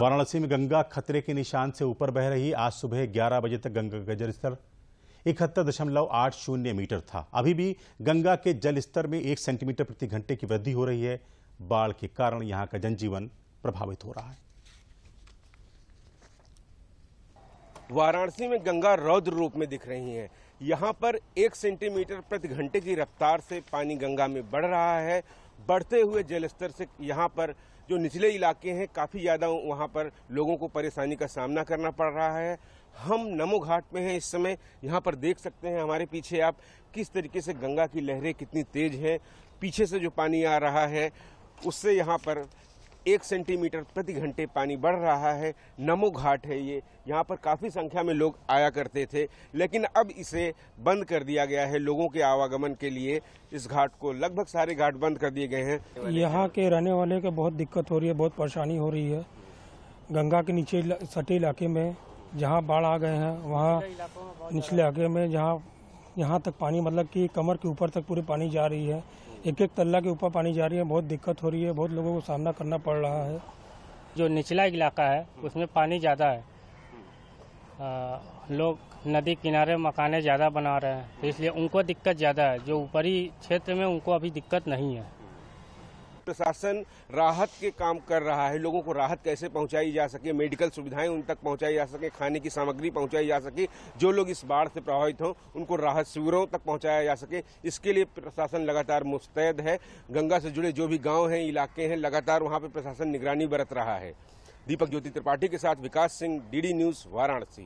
वाराणसी में गंगा खतरे के निशान से ऊपर बह रही आज सुबह 11 बजे तक गंगा का जल स्तर इकहत्तर दशमलव आठ शून्य मीटर था अभी भी गंगा के जल स्तर में एक सेंटीमीटर प्रति घंटे की वृद्धि हो रही है बाढ़ के कारण यहां का जनजीवन प्रभावित हो रहा है वाराणसी में गंगा रौद्र रूप में दिख रही है यहाँ पर एक सेंटीमीटर प्रति घंटे की रफ्तार से पानी गंगा में बढ़ रहा है बढ़ते हुए जल स्तर से यहाँ पर जो निचले इलाके हैं काफ़ी ज़्यादा वहाँ पर लोगों को परेशानी का सामना करना पड़ रहा है हम नमो घाट में हैं इस समय यहाँ पर देख सकते हैं हमारे पीछे आप किस तरीके से गंगा की लहरें कितनी तेज हैं पीछे से जो पानी आ रहा है उससे यहाँ पर एक सेंटीमीटर प्रति घंटे पानी बढ़ रहा है नमो घाट है ये यहाँ पर काफ़ी संख्या में लोग आया करते थे लेकिन अब इसे बंद कर दिया गया है लोगों के आवागमन के लिए इस घाट को लगभग सारे घाट बंद कर दिए गए हैं यहाँ के रहने वाले के बहुत दिक्कत हो रही है बहुत परेशानी हो रही है गंगा के नीचे सटे इलाके में जहाँ बाढ़ आ गए हैं वहाँ निचले इलाके में जहाँ यहाँ तक पानी मतलब कि कमर के ऊपर तक पूरी पानी जा रही है एक एक तल्ला के ऊपर पानी जा रही है बहुत दिक्कत हो रही है बहुत लोगों को सामना करना पड़ रहा है जो निचला इलाका है उसमें पानी ज़्यादा है आ, लोग नदी किनारे मकाने ज़्यादा बना रहे हैं तो इसलिए उनको दिक्कत ज़्यादा है जो ऊपरी क्षेत्र में उनको अभी दिक्कत नहीं है प्रशासन राहत के काम कर रहा है लोगों को राहत कैसे पहुंचाई जा सके मेडिकल सुविधाएं उन तक पहुंचाई जा सके खाने की सामग्री पहुंचाई जा सके जो लोग इस बाढ़ से प्रभावित हों उनको राहत शिविरों तक पहुंचाया जा सके इसके लिए प्रशासन लगातार मुस्तैद है गंगा से जुड़े जो भी गाँव हैं इलाके हैं लगातार वहाँ पर प्रशासन निगरानी बरत रहा है दीपक ज्योति त्रिपाठी के साथ विकास सिंह डीडी न्यूज़ वाराणसी